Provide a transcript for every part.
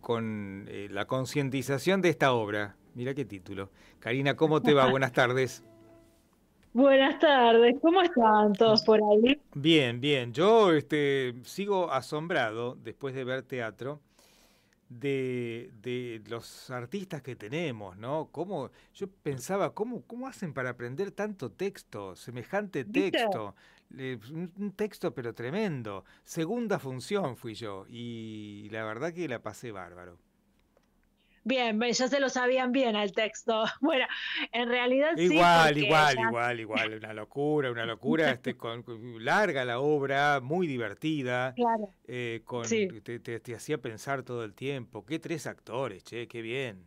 con eh, la concientización de esta obra. Mira qué título. Karina, ¿cómo te va? Buenas tardes. Buenas tardes, ¿cómo están todos por ahí? Bien, bien. Yo este, sigo asombrado después de ver teatro de, de, los artistas que tenemos, ¿no? ¿Cómo, yo pensaba, ¿cómo, ¿cómo hacen para aprender tanto texto, semejante texto? un texto pero tremendo. Segunda función fui yo y la verdad que la pasé bárbaro. Bien, ya se lo sabían bien al texto. Bueno, en realidad igual, Igual, igual, igual, una locura, una locura. este, larga la obra, muy divertida. Claro. Eh, con, te, hacía pensar todo el tiempo. Qué tres actores, che, qué bien.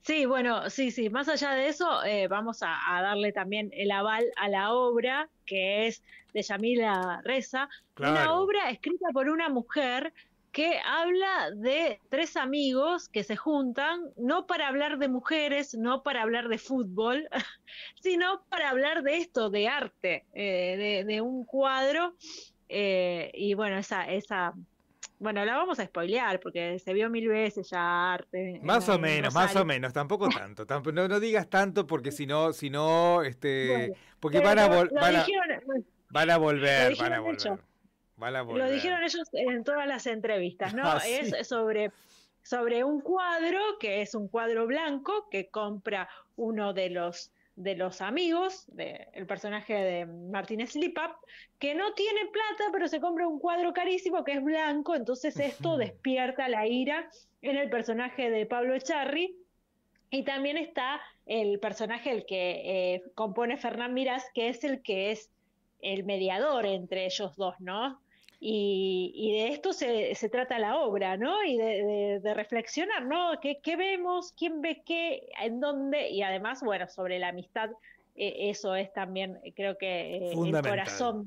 Sí, bueno, sí, sí. Más allá de eso, eh, vamos a, darle también el aval a la obra que es de Yamila Reza, una obra escrita por una mujer que habla de tres amigos que se juntan, no para hablar de mujeres, no para hablar de fútbol, sino para hablar de esto, de arte, eh, de, un cuadro. Eh, y bueno, esa, esa, bueno, la vamos a spoilear porque se vio mil veces ya arte. Más o menos, más o menos, tampoco tanto. no, digas tanto porque si no, si no, este, porque van a, volver. a, van a volver, van a volver. Lo dijeron ellos en todas las entrevistas, ¿no? Ah, es sobre, sobre un cuadro, que es un cuadro blanco, que compra uno de los de los amigos, de, el personaje de Martínez Lipap, que no tiene plata, pero se compra un cuadro carísimo que es blanco, entonces esto despierta la ira en el personaje de Pablo Echarri. Y también está el personaje el que eh, compone Fernán Mirás, que es el que es el mediador entre ellos dos, ¿no? Y, de esto se, trata la obra, ¿no? Y de, reflexionar, ¿no? ¿Qué, vemos? ¿Quién ve qué? ¿En dónde? Y además, bueno, sobre la amistad, e, eso es también, eh, creo que, eh, el corazón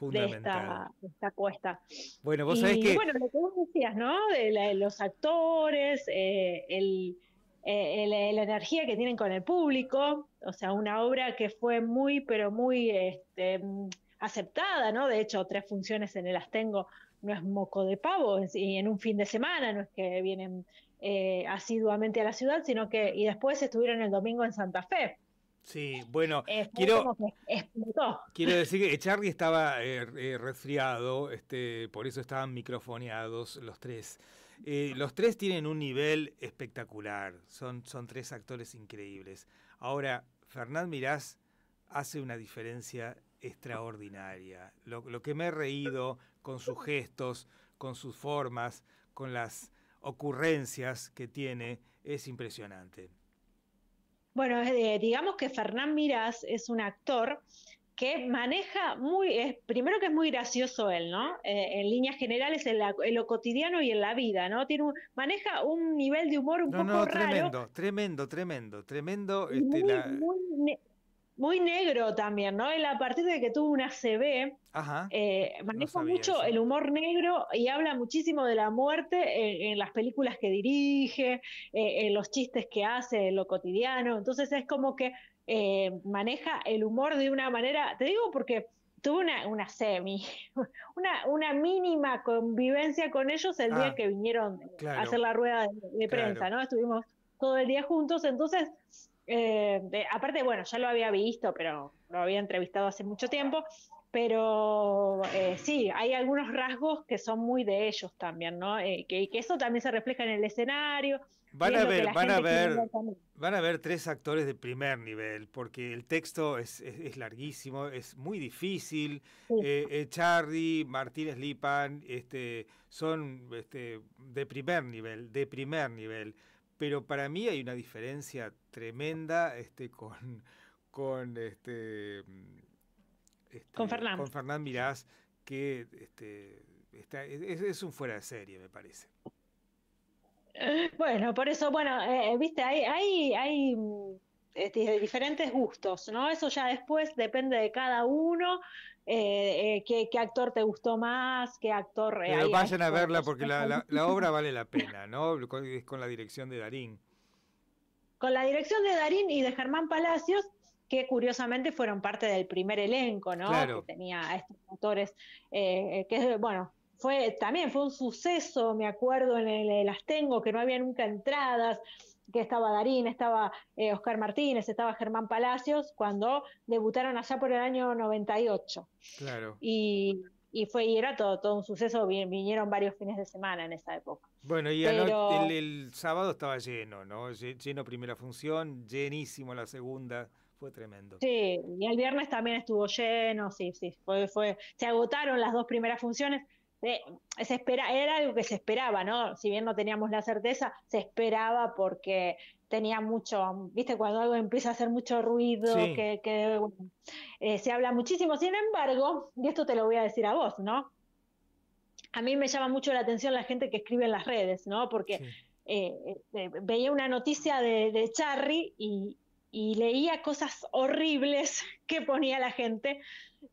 de, esta, cuesta. Bueno, vos sabés que. Bueno, lo que vos decías, ¿no? De, los actores, eh, la energía que tienen con el público. O sea, una obra que fue muy, pero muy este, aceptada, ¿no? De hecho, tres funciones en el Astengo no es moco de pavo, y en un fin de semana, no es que vienen eh, asiduamente a la ciudad, sino que, y después estuvieron el domingo en Santa Fe. Sí, bueno, quiero, quiero decir que Charlie estaba eh, eh, resfriado, este, por eso estaban microfoneados los tres. los tres tienen un nivel espectacular, son, son tres actores increíbles. Ahora, Fernán Mirás hace una diferencia extraordinaria. Lo, que me he reído con sus gestos, con sus formas, con las ocurrencias que tiene, es impresionante. Bueno, digamos que Fernán Mirás es un actor que maneja muy, primero que es muy gracioso él, ¿no? Eh, en líneas generales, en, lo cotidiano y en la vida, ¿no? Tiene maneja un nivel de humor un poco no, tremendo, raro. Tremendo, tremendo, tremendo, tremendo muy negro también, ¿no? y a partir de que tuvo una CB, eh, maneja mucho el humor negro y habla muchísimo de la muerte en, las películas que dirige, eh, en los chistes que hace, en lo cotidiano. Entonces es como que eh, maneja el humor de una manera, te digo porque tuve una, semi, una, una mínima convivencia con ellos el día ah, que vinieron a hacer la rueda de, prensa, ¿no? Estuvimos todo el día juntos. Entonces, eh, aparte, bueno, ya lo había visto, pero lo había entrevistado hace mucho tiempo, pero eh, sí, hay algunos rasgos que son muy de ellos también, ¿no? Eh, que, eso también se refleja en el escenario. Van a ver, van a ver, van a ver tres actores de primer nivel, porque el texto es, larguísimo, es muy difícil. Charlie, Martínez Lipan, este, son este, de primer nivel, de primer nivel pero para mí hay una diferencia tremenda este, con, con, este, este con Fernán. Con Mirás, que este, es, un fuera de serie, me parece. Eh, bueno, por eso, bueno, eh, eh, viste, hay, hay este, de diferentes gustos, ¿no? Eso ya después depende de cada uno, eh, eh, qué, actor te gustó más, qué actor... Eh, Pero vayan a verla porque la, obra vale la pena, ¿no? Con, con la dirección de Darín. Con la dirección de Darín y de Germán Palacios, que curiosamente fueron parte del primer elenco, ¿no? Que tenía a estos actores que bueno, fue también fue un suceso, me acuerdo, en el, Las Tengo, que no había nunca entradas, que estaba Darín, estaba eh, Oscar Martínez, estaba Germán Palacios, cuando debutaron allá por el año 98. Claro. Y, y fue y era todo, todo un suceso, vinieron varios fines de semana en esa época. Bueno, y el, sábado estaba lleno, ¿no? Lleno primera función, llenísimo la segunda, fue tremendo. Sí, y el viernes también estuvo lleno, sí, sí, fue, se agotaron las dos primeras funciones se espera, era algo que se esperaba, ¿no? Si bien no teníamos la certeza, se esperaba porque tenía mucho, viste, cuando algo empieza a hacer mucho ruido, que, eh, se habla muchísimo. Sin embargo, y esto te lo voy a decir a vos, ¿no? A mí me llama mucho la atención la gente que escribe en las redes, ¿no? Porque eh, eh, veía una noticia de, de y leía cosas horribles que ponía la gente.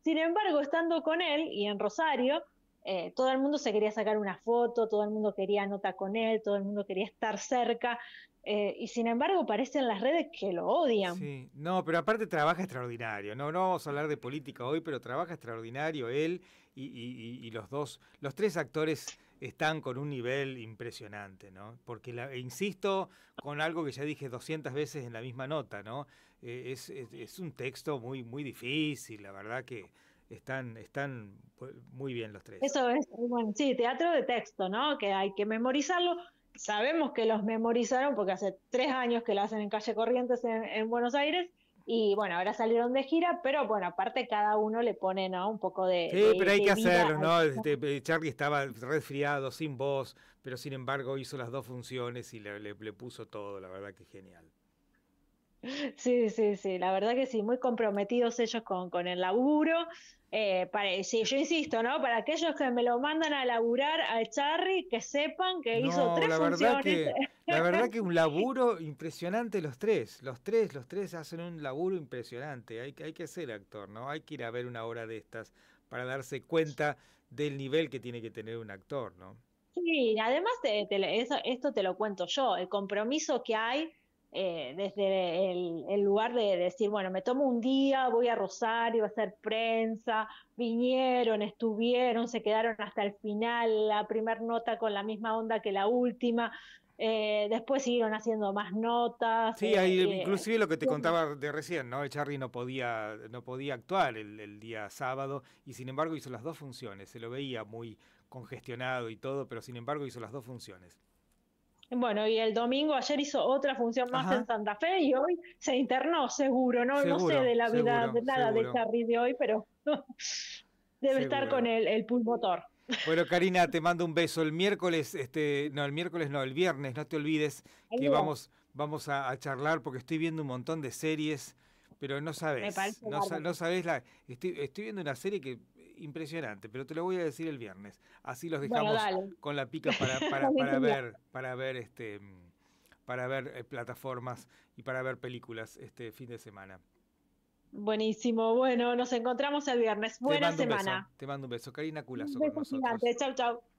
Sin embargo, estando con él y en Rosario, eh, todo el mundo se quería sacar una foto, todo el mundo quería nota con él, todo el mundo quería estar cerca. Eh, y sin embargo parece en las redes que lo odian. Sí, no, pero aparte trabaja extraordinario. No, no vamos a hablar de política hoy, pero trabaja extraordinario él y, los dos, los tres actores están con un nivel impresionante, ¿no? Porque, e insisto, con algo que ya dije 200 veces en la misma nota, ¿no? Eh, es, es, un texto muy, muy difícil, la verdad que están, están pues, muy bien los tres. Eso es, bueno, sí, teatro de texto, ¿no? Que hay que memorizarlo. Sabemos que los memorizaron porque hace tres años que lo hacen en Calle Corrientes en, Buenos Aires. Y bueno, ahora salieron de gira, pero bueno, aparte cada uno le pone, Un poco de. Sí, pero hay que hacerlo, ¿no? Este, eh, Charlie estaba resfriado, sin voz, pero sin embargo hizo las dos funciones y le puso todo, la verdad que genial. Sí, sí, sí, la verdad que sí, muy comprometidos ellos con, el laburo. Eh, yo insisto, ¿no? Para aquellos que me lo mandan a laburar a Charry, que sepan que hizo tres la verdad funciones. Que, la verdad que un laburo impresionante los tres, los tres, los tres hacen un laburo impresionante, hay, hay que ser actor, ¿no? Hay que ir a ver una hora de estas para darse cuenta del nivel que tiene que tener un actor, ¿no? Sí, además esto te lo cuento yo, el compromiso que hay eh, desde el, lugar de decir, bueno, me tomo un día, voy a Rosario a hacer prensa, vinieron, estuvieron, se quedaron hasta el final, la primera nota con la misma onda que la última. Eh, después siguieron haciendo más notas. Sí, eh, inclusive lo que te contaba de recién, ¿no? Charlie no podía, no podía actuar el, día sábado y sin embargo hizo las dos funciones. Se lo veía muy congestionado y todo, pero sin embargo hizo las dos funciones. Bueno, y el domingo ayer hizo otra función más en Santa Fe y hoy se internó, seguro, ¿no? no sé de la vida, de nada de de hoy, pero debe estar con el, el pulmotor. Bueno, Karina, te mando un beso. El miércoles, este, no, el miércoles no, el viernes, no te olvides que vamos, vamos a, charlar porque estoy viendo un montón de series, pero no sabes, no, no, sabes la, estoy viendo una serie que impresionante, pero te lo voy a decir el viernes. Así los dejamos con la pica para, para, ver, para ver este para ver eh, plataformas y para ver películas este fin de semana. Buenísimo, bueno, nos encontramos el viernes. Buena semana. te mando un beso. Karina Culazo. Un beso Gigante. Chau, chau.